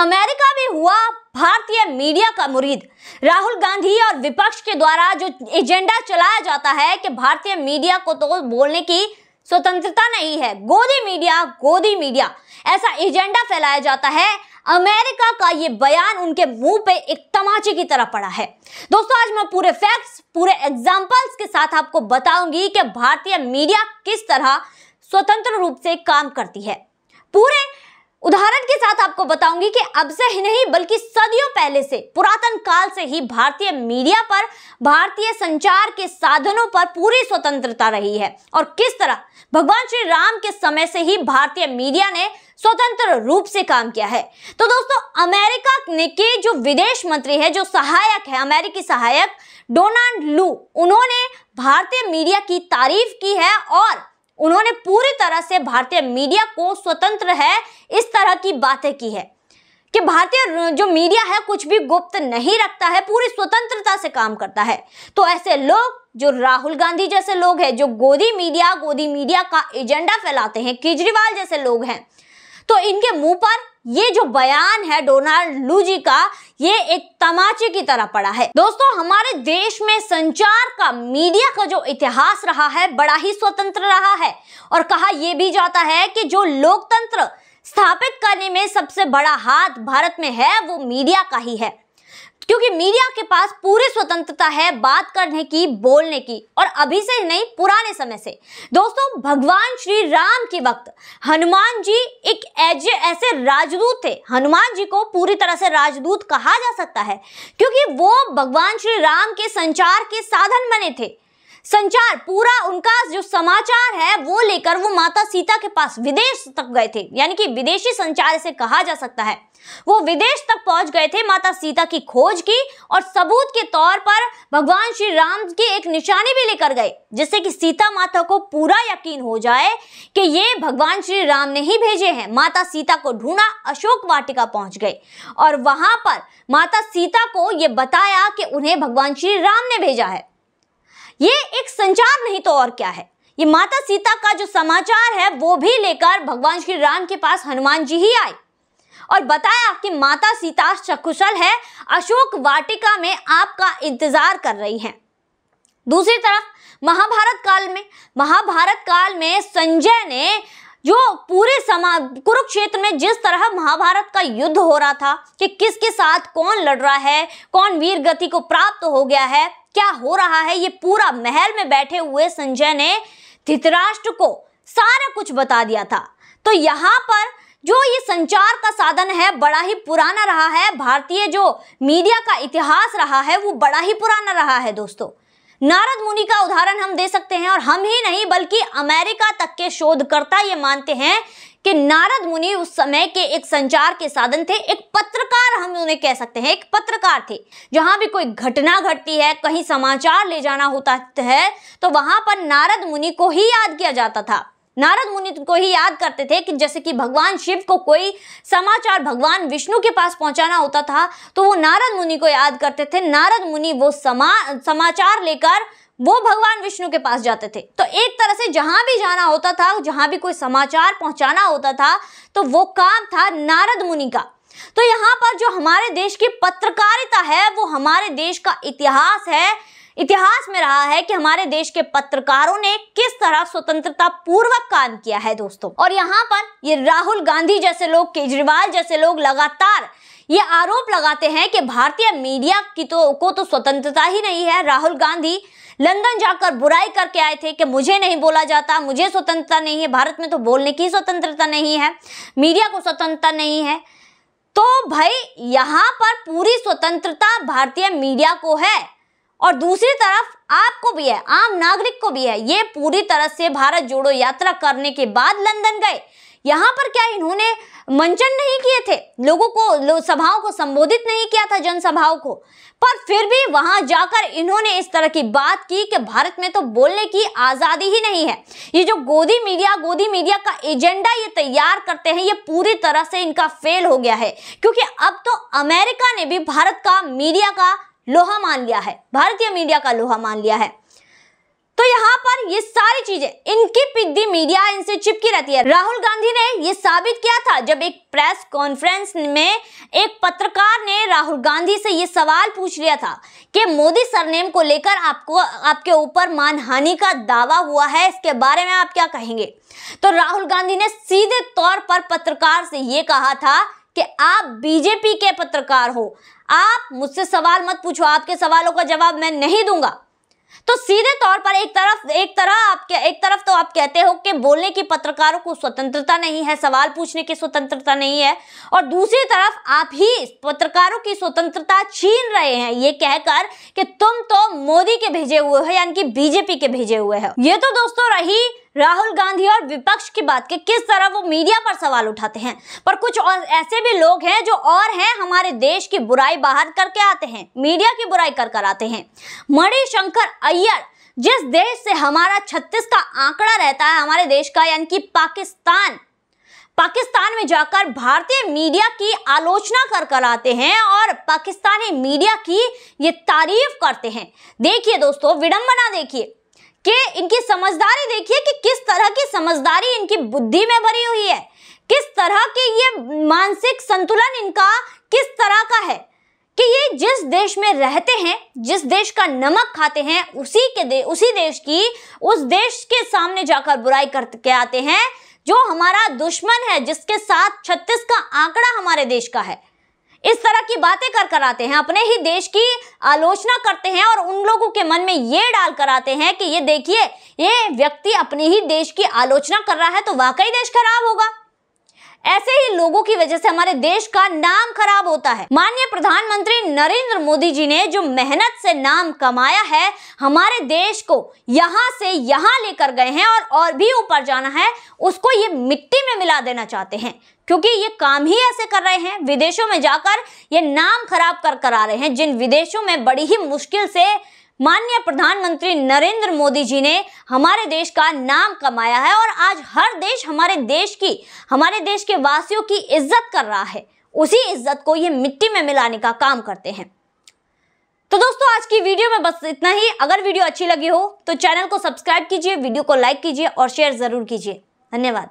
America में हुआ भारतीय मीडिया का मुरीद राहुल गांधी और विपक्ष के द्वारा जो एजेंडा चलाया जाता है कि भारतीय मीडिया को तो बोलने की स्वतंत्रता नहीं है गोदी मीडिया गोदी मीडिया ऐसा एजेंडा फैलाया जाता है अमेरिका का ये बयान उनके मुंह पे एक तमाचे की तरह पड़ा है दोस्तों आज मैं पूरे फैक्ट्स पूरे एग्जाम्पल्स के साथ आपको बताऊंगी कि भारतीय मीडिया किस तरह स्वतंत्र रूप से काम करती है पूरे बात आपको बताऊंगी कि अब से ही नहीं बल्कि सदियों पहले से पुरातन काल से ही भारतीय मीडिया पर भारतीय संचार के साधनों पर पूरी स्वतंत्रता रही है और किस तरह भगवान श्री राम के समय से ही भारतीय मीडिया ने स्वतंत्र रूप से काम किया है तो दोस्तों अमेरिका के जो विदेश मंत्री है जो सहायक है अमेरिकी सहायक डोनाल्ड लू उन्होंने भारतीय मीडिया की तारीफ की है और उन्होंने पूरी तरह से भारतीय मीडिया को स्वतंत्र है इस तरह की बातें की है कि भारतीय जो मीडिया है कुछ भी गुप्त नहीं रखता है पूरी स्वतंत्रता से काम करता है तो ऐसे लोग जो राहुल गांधी जैसे लोग हैं जो गोदी मीडिया गोदी मीडिया का एजेंडा फैलाते हैं केजरीवाल जैसे लोग हैं तो इनके मुंह पर ये जो बयान है डोनाल्ड लू जी का ये एक तमाचे की तरह पड़ा है दोस्तों हमारे देश में संचार का मीडिया का जो इतिहास रहा है बड़ा ही स्वतंत्र रहा है और कहा यह भी जाता है कि जो लोकतंत्र स्थापित करने में सबसे बड़ा हाथ भारत में है वो मीडिया का ही है क्योंकि मीडिया के पास पूरी स्वतंत्रता है बात करने की बोलने की और अभी से नहीं पुराने समय से दोस्तों भगवान श्री राम के वक्त हनुमान जी एक ऐसे ऐसे राजदूत थे हनुमान जी को पूरी तरह से राजदूत कहा जा सकता है क्योंकि वो भगवान श्री राम के संचार के साधन बने थे संचार पूरा उनका जो समाचार है वो लेकर वो माता सीता के पास विदेश तक गए थे यानी कि विदेशी संचार इसे कहा जा सकता है वो विदेश तक पहुंच गए थे माता सीता की खोज की और सबूत के तौर पर भगवान श्री राम की एक निशानी भी लेकर गए जिससे कि सीता माता को पूरा यकीन हो जाए कि ये भगवान श्री राम ने ही भेजे हैं माता सीता को ढूंढा अशोक वाटिका पहुंच गए और वहां पर माता सीता को ये बताया कि उन्हें भगवान श्री राम ने भेजा है ये एक संचार नहीं तो और क्या है ये माता सीता का जो समाचार है वो भी लेकर भगवान श्री राम के पास हनुमान जी ही आए और बताया कि माता सीता सकुशल है अशोक वाटिका में आपका इंतजार कर रही हैं दूसरी तरफ महाभारत काल में महाभारत काल में संजय ने जो पूरे समाज कुरुक्षेत्र में जिस तरह महाभारत का युद्ध हो रहा था कि किसके साथ कौन लड़ रहा है कौन वीर गति को प्राप्त हो गया है क्या हो रहा है ये पूरा महल में बैठे हुए संजय ने धृतराष्ट्र को सारा कुछ बता दिया था तो यहाँ पर जो ये संचार का साधन है बड़ा ही पुराना रहा है भारतीय जो मीडिया का इतिहास रहा है वो बड़ा ही पुराना रहा है दोस्तों नारद मुनि का उदाहरण हम दे सकते हैं और हम ही नहीं बल्कि अमेरिका तक के शोधकर्ता ये मानते हैं कि नारद मुनि उस समय के एक संचार के साधन थे एक पत्रकार हम उन्हें कह सकते हैं एक पत्रकार थे जहां भी कोई घटना घटती है कहीं समाचार ले जाना होता है तो वहां पर नारद मुनि को ही याद किया जाता था नारद मुनि को ही याद करते थे कि जैसे कि भगवान शिव को कोई समाचार भगवान विष्णु के पास पहुंचाना होता था तो वो नारद मुनि को याद करते थे नारद मुनि वो समा समाचार लेकर वो भगवान विष्णु के पास जाते थे तो एक तरह से जहां भी जाना होता था जहां भी कोई समाचार पहुंचाना होता था तो वो काम था नारद मुनि का तो यहाँ पर जो हमारे देश की पत्रकारिता है वो हमारे देश का इतिहास है इतिहास में रहा है कि हमारे देश के पत्रकारों ने किस तरह स्वतंत्रता पूर्वक काम किया है दोस्तों और यहाँ पर ये राहुल गांधी जैसे लोग केजरीवाल जैसे लोग लगातार ये आरोप लगाते हैं कि भारतीय मीडिया की तो को तो स्वतंत्रता ही नहीं है राहुल गांधी लंदन जाकर बुराई करके आए थे कि मुझे नहीं बोला जाता मुझे स्वतंत्रता नहीं है भारत में तो बोलने की स्वतंत्रता नहीं है मीडिया को स्वतंत्रता नहीं है तो भाई यहाँ पर पूरी स्वतंत्रता भारतीय मीडिया को है और दूसरी तरफ आपको भी है आम नागरिक को भी है ये पूरी तरह से भारत जोड़ो यात्रा करने के बाद लंदन गए यहाँ पर क्या इन्होंने मंचन नहीं किए थे लोगों को लो, सभाओं को संबोधित नहीं किया था जनसभाओं को पर फिर भी वहां जाकर इन्होंने इस तरह की बात की कि भारत में तो बोलने की आजादी ही नहीं है ये जो गोदी मीडिया गोदी मीडिया का एजेंडा ये तैयार करते हैं ये पूरी तरह से इनका फेल हो गया है क्योंकि अब तो अमेरिका ने भी भारत का मीडिया का लोहा मान लिया है भारतीय मीडिया का लोहा मान लिया है तो यहाँ पर ये सारी चीजें इनकी पिद्दी मीडिया इनसे चिपकी रहती है राहुल गांधी ने ये साबित किया था जब एक प्रेस कॉन्फ्रेंस में एक पत्रकार ने राहुल गांधी से ये सवाल पूछ लिया था कि मोदी सरनेम को लेकर आपको आपके ऊपर मानहानि का दावा हुआ है इसके बारे में आप क्या कहेंगे तो राहुल गांधी ने सीधे तौर पर पत्रकार से ये कहा था कि आप बीजेपी के पत्रकार हो आप मुझसे सवाल मत पूछो आपके सवालों का जवाब मैं नहीं दूंगा तो सीधे तौर पर एक तरफ एक तरह आपके एक तरफ तो आप कहते हो कि बोलने की पत्रकारों को स्वतंत्रता नहीं है सवाल पूछने की स्वतंत्रता नहीं है और दूसरी तरफ आप ही पत्रकारों की स्वतंत्रता छीन रहे हैं ये कहकर कि तुम तो मोदी के भेजे हुए हो यानी कि बीजेपी के भेजे हुए हो ये तो दोस्तों रही राहुल गांधी और विपक्ष की बात के किस तरह वो मीडिया पर सवाल उठाते हैं पर कुछ और ऐसे भी लोग हैं जो और हैं हमारे देश की बुराई बाहर करके आते हैं मीडिया की बुराई कर कर आते हैं मणिशंकर अय्यर जिस देश से हमारा छत्तीस का आंकड़ा रहता है हमारे देश का यानी कि पाकिस्तान पाकिस्तान में जाकर भारतीय मीडिया की आलोचना कर कर आते हैं और पाकिस्तानी मीडिया की ये तारीफ करते हैं देखिए दोस्तों विडंबना देखिए कि इनकी समझदारी देखिए कि किस तरह की समझदारी इनकी बुद्धि में भरी हुई है किस तरह के ये मानसिक संतुलन इनका किस तरह का है कि ये जिस देश में रहते हैं जिस देश का नमक खाते हैं उसी के दे, उसी देश की उस देश के सामने जाकर बुराई करके आते हैं जो हमारा दुश्मन है जिसके साथ छत्तीस का आंकड़ा हमारे देश का है इस तरह की बातें कर कर आते हैं अपने ही देश की आलोचना करते हैं और उन लोगों के मन में ये डाल कर आते हैं कि ये देखिए ये व्यक्ति अपने ही देश की आलोचना कर रहा है तो वाकई देश खराब होगा ऐसे ही लोगों की वजह से हमारे देश का नाम खराब होता है माननीय प्रधानमंत्री नरेंद्र मोदी जी ने जो मेहनत से नाम कमाया है हमारे देश को यहाँ से यहाँ लेकर गए हैं और और भी ऊपर जाना है उसको ये मिट्टी में मिला देना चाहते हैं क्योंकि ये काम ही ऐसे कर रहे हैं विदेशों में जाकर ये नाम खराब कर कर आ रहे हैं जिन विदेशों में बड़ी ही मुश्किल से माननीय प्रधानमंत्री नरेंद्र मोदी जी ने हमारे देश का नाम कमाया है और आज हर देश हमारे देश की हमारे देश के वासियों की इज्जत कर रहा है उसी इज्जत को ये मिट्टी में मिलाने का काम करते हैं तो दोस्तों आज की वीडियो में बस इतना ही अगर वीडियो अच्छी लगी हो तो चैनल को सब्सक्राइब कीजिए वीडियो को लाइक कीजिए और शेयर जरूर कीजिए धन्यवाद